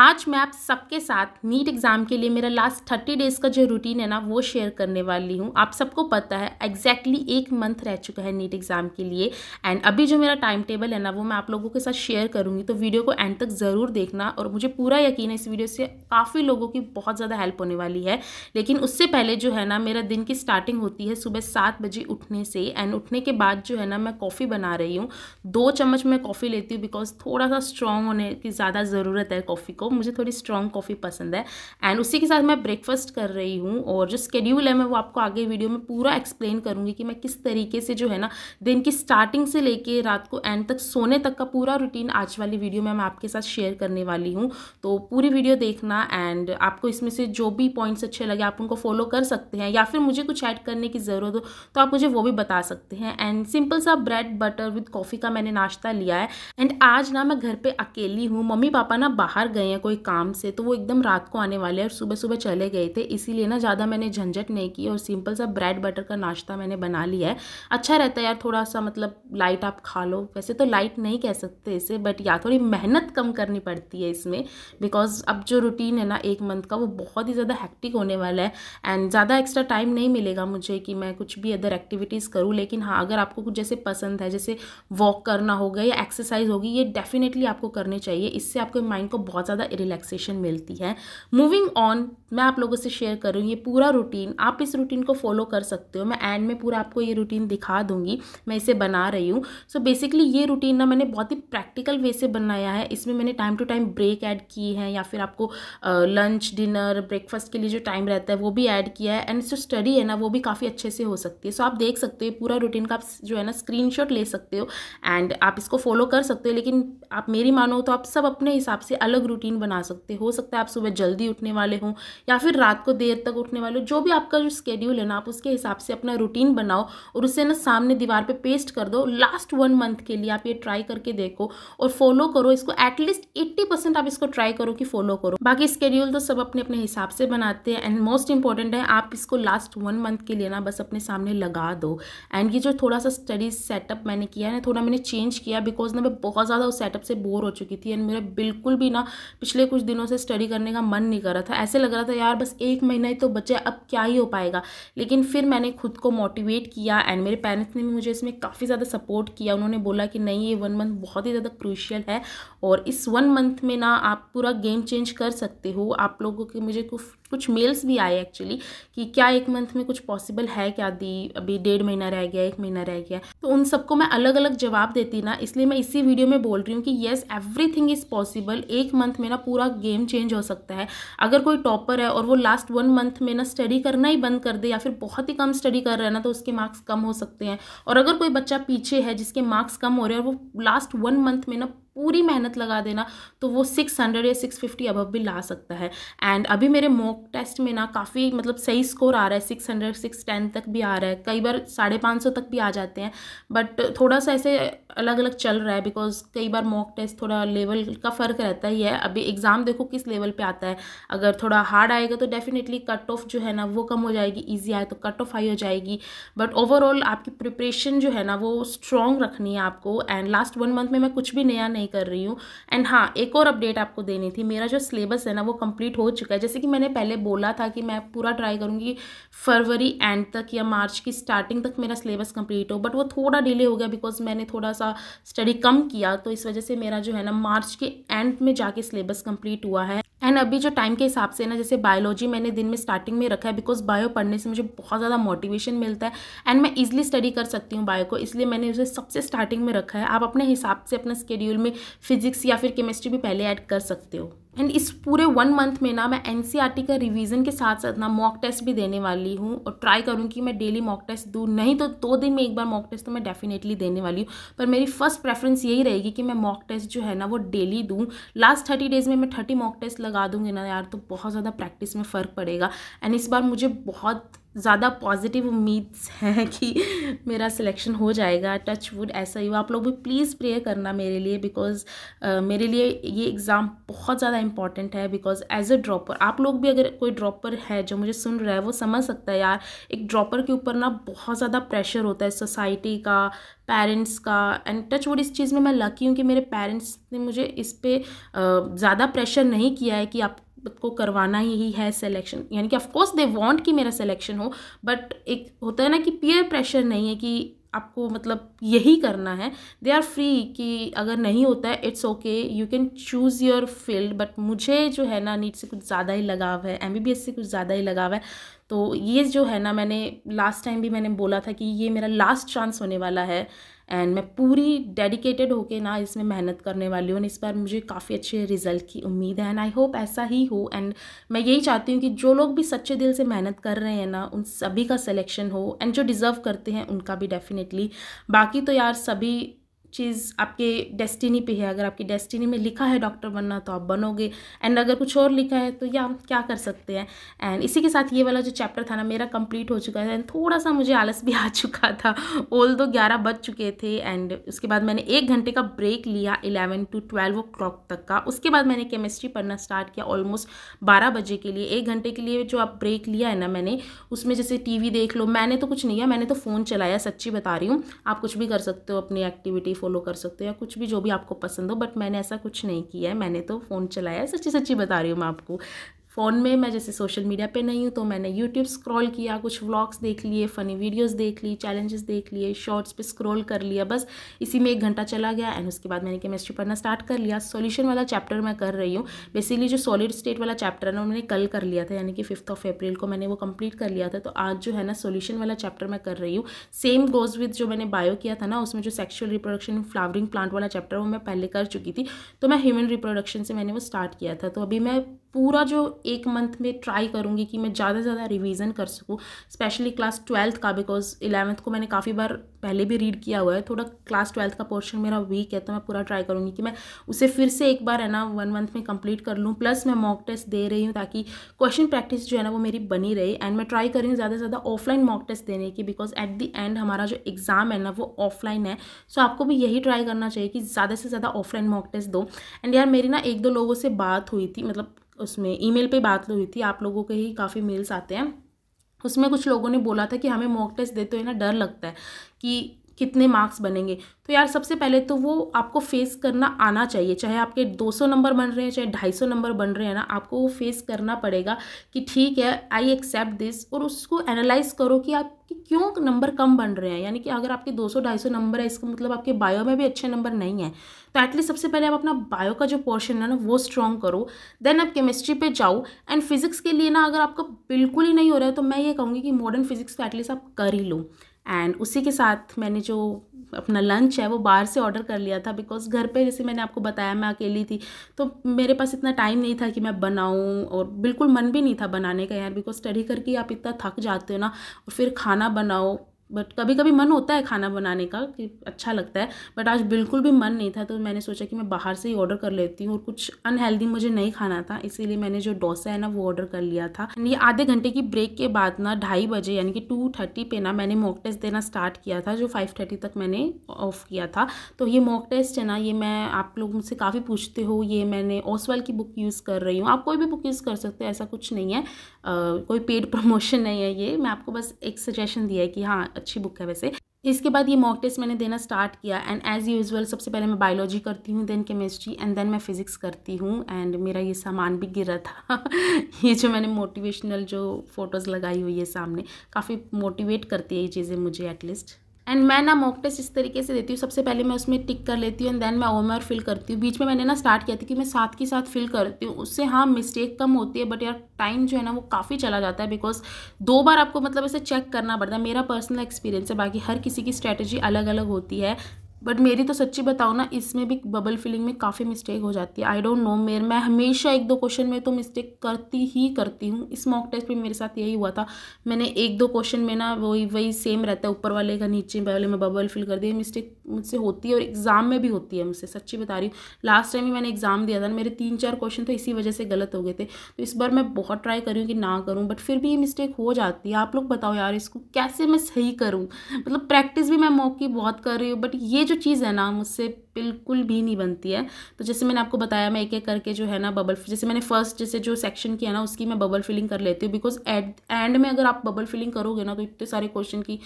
आज मैं आप सबके साथ नीट एग्ज़ाम के लिए मेरा लास्ट थर्टी डेज़ का जो रूटीन है ना वो शेयर करने वाली हूँ आप सबको पता है एग्जैक्टली exactly एक मंथ रह चुका है नीट एग्ज़ाम के लिए एंड अभी जो मेरा टाइम टेबल है ना वो मैं आप लोगों के साथ शेयर करूँगी तो वीडियो को एंड तक ज़रूर देखना और मुझे पूरा यकीन है इस वीडियो से काफ़ी लोगों की बहुत ज़्यादा हेल्प होने वाली है लेकिन उससे पहले जो है ना मेरा दिन की स्टार्टिंग होती है सुबह सात बजे उठने से एंड उठने के बाद जो है ना मैं कॉफ़ी बना रही हूँ दो चम्मच मैं कॉफ़ी लेती हूँ बिकॉज थोड़ा सा स्ट्रॉन्ग होने की ज़्यादा ज़रूरत है कॉफ़ी को मुझे थोड़ी स्ट्रॉन्ग कॉफ़ी पसंद है एंड उसी के साथ मैं ब्रेकफास्ट कर रही हूँ और जो स्केड्यूल है मैं वो आपको आगे वीडियो में पूरा एक्सप्लेन करूँगी कि मैं किस तरीके से जो है ना दिन की स्टार्टिंग से लेके रात को एंड तक सोने तक का पूरा रूटीन आज वाली वीडियो में मैं आपके साथ शेयर करने वाली हूँ तो पूरी वीडियो देखना एंड आपको इसमें से जो भी पॉइंट्स अच्छे लगे आप उनको फॉलो कर सकते हैं या फिर मुझे कुछ ऐड करने की ज़रूरत हो तो आप मुझे वो भी बता सकते हैं एंड सिंपल सा ब्रेड बटर विद कॉफ़ी का मैंने नाश्ता लिया है एंड आज ना मैं घर पर अकेली हूँ मम्मी पापा ना बाहर गए गए कोई काम से तो वो एकदम रात को आने वाले और सुबह सुबह चले गए थे इसीलिए ना ज़्यादा मैंने झंझट नहीं की और सिंपल सा ब्रेड बटर का नाश्ता मैंने बना लिया है अच्छा रहता है यार थोड़ा सा मतलब लाइट आप खा लो वैसे तो लाइट नहीं कह सकते इसे बट या थोड़ी मेहनत कम करनी पड़ती है इसमें बिकॉज अब जो रूटीन है ना एक मंथ का वो बहुत ही ज़्यादा हैक्टिक होने वाला है एंड ज़्यादा एक्स्ट्रा टाइम नहीं मिलेगा मुझे कि मैं कुछ भी अदर एक्टिविटीज़ करूँ लेकिन हाँ अगर आपको कुछ जैसे पसंद है जैसे वॉक करना होगा या एक्सरसाइज होगी ये डेफिनेटली आपको करनी चाहिए इससे आपके माइंड को बहुत ज़्यादा ज़्यादा रिलैक्सेशन मिलती है मूविंग ऑन मैं आप लोगों से शेयर कर रही हूँ ये पूरा रूटीन आप इस रूटीन को फॉलो कर सकते हो मैं एंड में पूरा आपको ये रूटीन दिखा दूंगी मैं इसे बना रही हूँ सो बेसिकली ये रूटीन ना मैंने बहुत ही प्रैक्टिकल वे से बनाया है इसमें मैंने time to time break add किए हैं या फिर आपको लंच डिनर ब्रेकफास्ट के लिए जो टाइम रहता है वो भी ऐड किया है एंड जो स्टडी है ना वो भी काफ़ी अच्छे से हो सकती है सो so, आप देख सकते हो पूरा रूटीन का आप जो है ना स्क्रीन ले सकते हो एंड आप इसको फॉलो कर सकते हो लेकिन आप मेरी मानो तो आप सब अपने हिसाब से अलग रूटीन रूटीन बना सकते हो सकता है आप सुबह जल्दी उठने वाले हों या फिर रात को देर तक उठने वाले हो जो भी आपका जो स्केड्यूल है ना आप उसके हिसाब से अपना रूटीन बनाओ और उसे ना सामने दीवार पर पे पेस्ट कर दो लास्ट वन मंथ के लिए आप ये ट्राई करके देखो और फॉलो करो इसको एटलीस्ट एट्टी आप इसको ट्राई करो कि फॉलो करो बाकी स्केड्यूल तो सब अपने अपने हिसाब से बनाते हैं एंड मोस्ट इंपॉर्टेंट है आप इसको लास्ट वन मंथ के लिए ना बस अपने सामने लगा दो एंड ये जो थोड़ा सा स्टडी सेटअप मैंने किया है ना थोड़ा मैंने चेंज किया बिकॉज ना मैं बहुत ज़्यादा उस सेटअप से बोर हो चुकी थी एंड मेरा बिल्कुल भी ना पिछले कुछ दिनों से स्टडी करने का मन नहीं कर रहा था ऐसे लग रहा था यार बस एक महीना ही तो बचे अब क्या ही हो पाएगा लेकिन फिर मैंने खुद को मोटिवेट किया एंड मेरे पेरेंट्स ने भी मुझे इसमें काफ़ी ज़्यादा सपोर्ट किया उन्होंने बोला कि नहीं ये वन मंथ बहुत ही ज़्यादा क्रूशियल है और इस वन मंथ में ना आप पूरा गेम चेंज कर सकते हो आप लोगों के मुझे कुछ कुछ मेल्स भी आए एक्चुअली कि क्या एक मंथ में कुछ पॉसिबल है क्या दी अभी डेढ़ महीना रह गया एक महीना रह गया तो उन सबको मैं अलग अलग जवाब देती ना इसलिए मैं इसी वीडियो में बोल रही हूँ कि येस एवरीथिंग इज़ पॉसिबल एक मंथ में ना पूरा गेम चेंज हो सकता है अगर कोई टॉपर है और वो लास्ट वन मंथ में ना स्टडी करना ही बंद कर दे या फिर बहुत ही कम स्टडी कर रहा है ना तो उसके मार्क्स कम हो सकते हैं और अगर कोई बच्चा पीछे है जिसके मार्क्स कम हो रहे हैं और वो लास्ट वन मंथ में ना पूरी मेहनत लगा देना तो वो सिक्स हंड्रेड या सिक्स फिफ्टी अबव भी ला सकता है एंड अभी मेरे मॉक टेस्ट में ना काफ़ी मतलब सही स्कोर आ रहा है सिक्स हंड्रेड सिक्स टेन तक भी आ रहा है कई बार साढ़े पाँच सौ तक भी आ जाते हैं बट थोड़ा सा ऐसे अलग अलग चल रहा है बिकॉज कई बार मॉक टेस्ट थोड़ा लेवल का फ़र्क रहता ही है अभी एग्ज़ाम देखो किस लेवल पर आता है अगर थोड़ा हार्ड आएगा तो डेफिनेटली कट ऑफ जो है ना वो कम हो जाएगी ईजी आए तो कट ऑफ हाई हो जाएगी बट ओवरऑल आपकी प्रिपरेशन जो है ना वो स्ट्रॉन्ग रखनी है आपको एंड लास्ट वन मंथ में मैं कुछ भी नया नहीं नहीं कर रही हूँ एंड हाँ एक और अपडेट आपको देनी थी मेरा जो सिलेबस है ना वो कंप्लीट हो चुका है जैसे कि मैंने पहले बोला था कि मैं पूरा ट्राई करूँगी फरवरी एंड तक या मार्च की स्टार्टिंग तक मेरा सिलेबस कंप्लीट हो बट वो थोड़ा डिले हो गया बिकॉज मैंने थोड़ा सा स्टडी कम किया तो इस वजह से मेरा जो है ना मार्च के एंड में जाके सिलेबस कंप्लीट हुआ है एंड अभी जो टाइम के हिसाब से ना जैसे बायोलॉजी मैंने दिन में स्टार्टिंग में रखा है बिकॉज बायो पढ़ने से मुझे बहुत ज़्यादा मोटिवेशन मिलता है एंड मैं ईजिली स्टडी कर सकती हूँ बायो को इसलिए मैंने उसे सबसे स्टार्टिंग में रखा है आप अपने हिसाब से अपने स्केड्यूल में फिजिक्स या फिर केमिस्ट्री भी पहले ऐड कर सकते हो एंड इस पूरे वन मंथ में ना मैं एन e का रिवीजन के साथ साथ ना मॉक टेस्ट भी देने वाली हूँ और ट्राई करूँ कि मैं डेली मॉक टेस्ट दूँ नहीं तो दो दिन में एक बार मॉक टेस्ट तो मैं डेफिनेटली देने वाली हूँ पर मेरी फर्स्ट प्रेफरेंस यही रहेगी कि मैं मॉक टेस्ट जो है ना वो डेली दूँ लास्ट थर्टी डेज में मैं थर्टी मॉक टेस्ट लगा दूँगी ना यार तो बहुत ज़्यादा प्रैक्टिस में फ़र्क पड़ेगा एंड इस बार मुझे बहुत ज़्यादा पॉजिटिव उम्मीद्स हैं कि मेरा सिलेक्शन हो जाएगा टच वुड ऐसा ही हो आप लोग भी प्लीज़ प्रेयर करना मेरे लिए बिकॉज uh, मेरे लिए ये एग्ज़ाम बहुत ज़्यादा इंपॉर्टेंट है बिकॉज एज अ ड्रॉपर आप लोग भी अगर कोई ड्रॉपर है जो मुझे सुन रहा है वो समझ सकता है यार एक ड्रॉपर के ऊपर ना बहुत ज़्यादा प्रेशर होता है सोसाइटी का पेरेंट्स का एंड टच वुड इस चीज़ में मैं लकी हूँ कि मेरे पेरेंट्स ने मुझे इस पर ज़्यादा प्रेशर नहीं किया है कि आप को करवाना ही है सिलेक्शन यानी कि ऑफकोर्स दे वांट कि मेरा सिलेक्शन हो बट एक होता है ना कि पीयर प्रेशर नहीं है कि आपको मतलब यही करना है दे आर फ्री कि अगर नहीं होता है it's okay you can choose your field but मुझे जो है ना नीट से कुछ ज़्यादा ही लगाव है एम से कुछ ज़्यादा ही लगाव है तो ये जो है ना मैंने लास्ट टाइम भी मैंने बोला था कि ये मेरा लास्ट चांस होने वाला है एंड मैं पूरी डेडिकेटेड होके ना इसमें मेहनत करने वाली हूँ इस बार मुझे काफ़ी अच्छे रिजल्ट की उम्मीद है एंड आई होप ऐसा ही हो एंड मैं यही चाहती हूँ कि जो लोग भी सच्चे दिल से मेहनत कर रहे हैं ना उन सभी का सिलेक्शन हो एंड जो डिज़र्व करते हैं उनका भी डेफिनेटली बाकी तो यार सभी चीज़ आपके डेस्टिनी पे है अगर आपकी डेस्टिनी में लिखा है डॉक्टर बनना तो आप बनोगे एंड अगर कुछ और लिखा है तो या हम क्या कर सकते हैं एंड इसी के साथ ये वाला जो चैप्टर था ना मेरा कंप्लीट हो चुका है एंड थोड़ा सा मुझे आलस भी आ चुका था ओल दो ग्यारह बज चुके थे एंड उसके बाद मैंने एक घंटे का ब्रेक लिया eleven to twelve o'clock तक का उसके बाद मैंने केमिस्ट्री पढ़ना स्टार्ट किया ऑलमोस्ट बारह बजे के लिए एक घंटे के लिए जो आप ब्रेक लिया है ना मैंने उसमें जैसे टी देख लो मैंने तो कुछ नहीं किया मैंने तो फ़ोन चलाया सच्ची बता रही हूँ आप कुछ भी कर सकते हो अपनी एक्टिविटी फॉलो कर सकते हो या कुछ भी जो भी आपको पसंद हो बट मैंने ऐसा कुछ नहीं किया है मैंने तो फ़ोन चलाया है सच्ची सच्ची बता रही हूँ मैं आपको फ़ोन में मैं जैसे सोशल मीडिया पे नहीं हूँ तो मैंने यूट्यूब स्क्रॉल किया कुछ व्लॉग्स देख लिए फ़नी वीडियोस देख ली चैलेंजेस देख लिए शॉर्ट्स पे स्क्रॉल कर लिया बस इसी में एक घंटा चला गया एंड उसके बाद मैंने केमिस्ट्री पढ़ना स्टार्ट कर लिया सॉल्यूशन वाला चैप्टर मैं कर रही हूँ बेसिकली जो सॉलिड स्टेट वाला चैप्टर है ना मैंने कल कर लिया था यानी कि फिफ्थ ऑफ अप्रैल को मैंने वो कंप्लीट कर लिया था तो आज जो है ना सोल्यूशन वाला चैप्टर मैं कर रही हूँ सेम गोज विद जो मैंने बायो किया था ना उसमें जो सेक्शुअल रिप्रोडक्शन फ्लावरिंग प्लांट वाला चैप्टर वो मैं पहले कर चुकी थी तो मैं ह्यूमन रिप्रोडक्शन से मैंने वो स्टार्ट किया था तो अभी मैं पूरा जो एक मंथ में ट्राई करूँगी कि मैं ज़्यादा से ज़्यादा रिवीजन कर सकूँ स्पेशली क्लास ट्वेल्थ का बिकॉज इलेवंथ को मैंने काफ़ी बार पहले भी रीड किया हुआ है थोड़ा क्लास ट्वेल्थ का पोर्शन मेरा वीक है तो मैं पूरा ट्राई करूँगी कि मैं उसे फिर से एक बार है ना वन मंथ में कंप्लीट कर लूँ प्लस मैं मॉक टेस्ट दे रही हूँ ताकि क्वेश्चन प्रैक्टिस जो है ना वो मेरी बनी रहे एंड मैं ट्राई कर रही हूँ ज़्यादा से ज़्यादा ऑफलाइन मॉक टेस्ट देने की बिकॉज एट दी एंड हमारा जो एग्ज़ाम है ना वो ऑफलाइन है सो so आपको भी यही ट्राई करना चाहिए कि ज़्यादा से ज़्यादा ऑफलाइन मॉक टेस्ट दो एंड यार मेरी ना एक दो लोगों से बात हुई थी मतलब उसमें ईमेल पे बात हुई थी आप लोगों के ही काफ़ी मेल्स आते हैं उसमें कुछ लोगों ने बोला था कि हमें मॉक टेस्ट देते हुए ना डर लगता है कि कितने मार्क्स बनेंगे तो यार सबसे पहले तो वो आपको फेस करना आना चाहिए चाहे आपके 200 नंबर बन रहे हैं चाहे 250 नंबर बन रहे हैं ना आपको वो फेस करना पड़ेगा कि ठीक है आई एक्सेप्ट दिस और उसको एनालाइज करो कि आपके क्यों नंबर कम बन रहे हैं यानी कि अगर आपके 200 250 नंबर है इसका मतलब आपके बायो में भी अच्छे नंबर नहीं है तो एटलीस्ट सबसे पहले आप अपना बायो का जो पोर्शन है ना वो स्ट्रॉन्ग करो देन आप केमिस्ट्री पे जाओ एंड फिजिक्स के लिए ना अगर आपका बिल्कुल ही नहीं हो रहा है तो मैं ये कहूँगी कि मॉडर्न फिजिक्स तो एटलीस्ट आप कर ही लो एंड उसी के साथ मैंने जो अपना लंच है वो बाहर से ऑर्डर कर लिया था बिकॉज़ घर पे जैसे मैंने आपको बताया मैं अकेली थी तो मेरे पास इतना टाइम नहीं था कि मैं बनाऊं और बिल्कुल मन भी नहीं था बनाने का यार बिकॉज़ स्टडी करके आप इतना थक जाते हो ना और फिर खाना बनाओ बट कभी कभी मन होता है खाना बनाने का कि अच्छा लगता है बट आज बिल्कुल भी मन नहीं था तो मैंने सोचा कि मैं बाहर से ही ऑर्डर कर लेती हूँ और कुछ अनहेल्दी मुझे नहीं खाना था इसीलिए मैंने जो डोसा है ना वो ऑर्डर कर लिया था ये आधे घंटे की ब्रेक के बाद ना ढाई बजे यानी कि टू थर्टी पे ना मैंने मॉक टेस्ट देना स्टार्ट किया था जो फाइव थर्टी तक मैंने ऑफ किया था तो ये मॉक टेस्ट है ना ये मैं आप लोग मुझसे काफ़ी पूछते हो ये मैंने ओसवाल की बुक यूज़ कर रही हूँ आप कोई भी बुक यूज़ कर सकते हो ऐसा कुछ नहीं है कोई पेड प्रमोशन नहीं है ये मैं आपको बस एक सजेशन दिया है कि हाँ अच्छी बुक है वैसे इसके बाद ये मॉक टेस्ट मैंने देना स्टार्ट किया एंड एज़ यूजल सबसे पहले मैं बायोलॉजी करती हूँ देन केमिस्ट्री एंड देन मैं फ़िज़िक्स करती हूँ एंड मेरा ये सामान भी गिरा था ये जो मैंने मोटिवेशनल जो फ़ोटोज़ लगाई हुई है सामने काफ़ी मोटिवेट करती है ये चीज़ें मुझे एटलीस्ट एंड मैं ना मॉक टेस्ट इस तरीके से देती हूँ सबसे पहले मैं उसमें टिक कर लेती हूँ एंड देन मैं ओमर फिल करती हूँ बीच में मैंने ना स्टार्ट किया था कि मैं साथ के साथ फिल करती हूँ उससे हाँ मिस्टेक कम होती है बट यार टाइम जो है ना वो काफ़ी चला जाता है बिकॉज दो बार आपको मतलब ऐसे चेक करना पड़ता है मेरा पर्सनल एक्सपीरियंस है बाकी हर किसी की स्ट्रैटेजी अलग अलग होती है बट मेरी तो सच्ची बताओ ना इसमें भी बबल फिलिंग में काफ़ी मिस्टेक हो जाती है आई डोंट नो मेरे मैं हमेशा एक दो क्वेश्चन में तो मिस्टेक करती ही करती हूँ इस मॉक टेस्ट में मेरे साथ यही हुआ था मैंने एक दो क्वेश्चन में ना वही वही सेम रहता है ऊपर वाले का नीचे वाले में बबल फिल कर दिया मिस्टेक मुझसे होती है और एग्ज़ाम में भी होती है मुझसे सच्ची बता रही हूँ लास्ट टाइम भी मैंने एग्ज़ाम दिया था मेरे तीन चार क्वेश्चन तो इसी वजह से गलत हो गए थे तो इस बार मैं बहुत ट्राई करूँ कि ना करूँ बट फिर भी ये मिस्टेक हो जाती है आप लोग बताओ यार इसको कैसे मैं सही करूँ मतलब प्रैक्टिस भी मैं मॉक की बहुत कर रही हूँ बट ये जो चीज़ है ना मुझसे बिल्कुल भी नहीं बनती है तो जैसे मैंने आपको बताया मैं एक एक करके जो है ना बबल जैसे मैंने फर्स्ट जैसे जो सेक्शन किया ना उसकी मैं बबल फिलिंग कर लेती हूँ बिकॉज एट एंड में अगर आप बबल फिलिंग करोगे ना तो इतने सारे क्वेश्चन की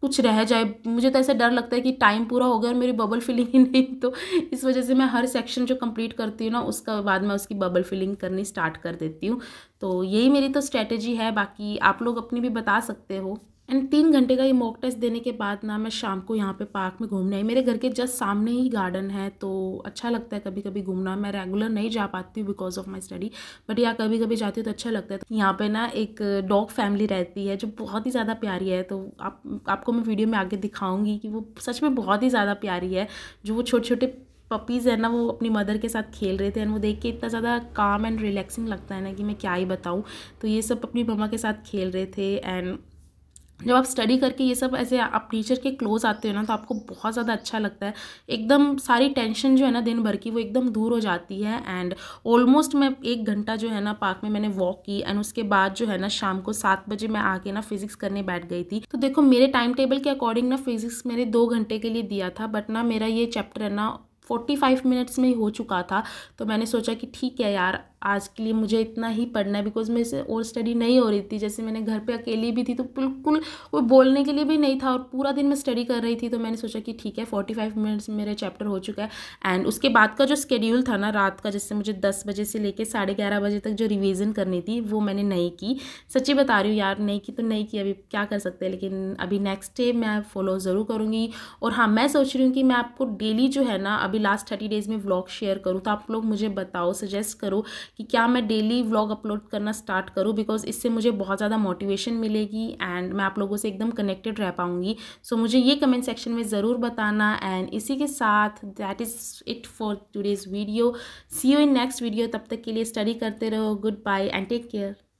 कुछ रह जाए मुझे तो ऐसा डर लगता है कि टाइम पूरा हो गया और मेरी बबल फिलिंग ही नहीं तो इस वजह से मैं हर सेक्शन जो कंप्लीट करती हूँ ना उसका बाद में उसकी बबल फिलिंग करनी स्टार्ट कर देती हूँ तो यही मेरी तो स्ट्रैटेजी है बाकी आप लोग अपनी भी बता सकते हो एंड तीन घंटे का ये मॉक टेस्ट देने के बाद ना मैं शाम को यहाँ पे पार्क में घूमने आई मेरे घर के जस्ट सामने ही गार्डन है तो अच्छा लगता है कभी कभी घूमना मैं रेगुलर नहीं जा पाती हूँ because of my study but यहाँ कभी कभी जाती हूँ तो अच्छा लगता है तो यहाँ पे ना एक डॉग फैमिली रहती है जो बहुत ही ज़्यादा प्यारी है तो आप आपको मैं वीडियो में आगे दिखाऊँगी कि वो सच में बहुत ही ज़्यादा प्यारी है जो वो छोटे छोटे पपीज़ है ना वो अपनी मदर के साथ खेल रहे थे एंड वो देख के इतना ज़्यादा काम एंड रिलैक्सिंग लगता है ना कि मैं क्या ही बताऊँ तो ये सब अपनी मम्मा के साथ खेल रहे थे एंड जब आप स्टडी करके ये सब ऐसे आप टीचर के क्लोज आते हो ना तो आपको बहुत ज़्यादा अच्छा लगता है एकदम सारी टेंशन जो है ना दिन भर की वो एकदम दूर हो जाती है एंड ऑलमोस्ट मैं एक घंटा जो है ना पार्क में मैंने वॉक की एंड उसके बाद जो है ना शाम को सात बजे मैं आके ना फिजिक्स करने बैठ गई थी तो देखो मेरे टाइम टेबल के अकॉर्डिंग ना फिजिक्स मैंने दो घंटे के लिए दिया था बट ना मेरा ये चैप्टर है ना फोर्टी फाइव मिनट्स में ही हो चुका था तो मैंने सोचा कि ठीक है यार आज के लिए मुझे इतना ही पढ़ना है बिकॉज मेरे से और स्टडी नहीं हो रही थी जैसे मैंने घर पे अकेली भी थी तो बिल्कुल वो बोलने के लिए भी नहीं था और पूरा दिन मैं स्टडी कर रही थी तो मैंने सोचा कि ठीक है फोर्टी फाइव मिनट्स मेरा चैप्टर हो चुका है एंड उसके बाद का जो स्केड्यूल था ना रात का जिससे मुझे दस बजे से लेकर साढ़े ग्यारह बजे तक जो रिविज़न करनी थी वो मैंने नहीं की सच्ची बता रही हूँ यार नहीं की तो नहीं की अभी क्या कर सकते हैं लेकिन अभी नेक्स्ट डे मैं फॉलो ज़रूर करूँगी और हाँ मैं सोच रही हूँ कि मैं आपको डेली जो है ना अभी लास्ट थर्टी डेज़ में व्लॉग शेयर करूँ तो आप लोग मुझे बताओ सजेस्ट करो कि क्या मैं डेली व्लॉग अपलोड करना स्टार्ट करूँ बिकॉज इससे मुझे बहुत ज़्यादा मोटिवेशन मिलेगी एंड मैं आप लोगों से एकदम कनेक्टेड रह पाऊँगी सो so, मुझे ये कमेंट सेक्शन में ज़रूर बताना एंड इसी के साथ that is it for today's video see you in next video तब तक के लिए स्टडी करते रहो good bye and take care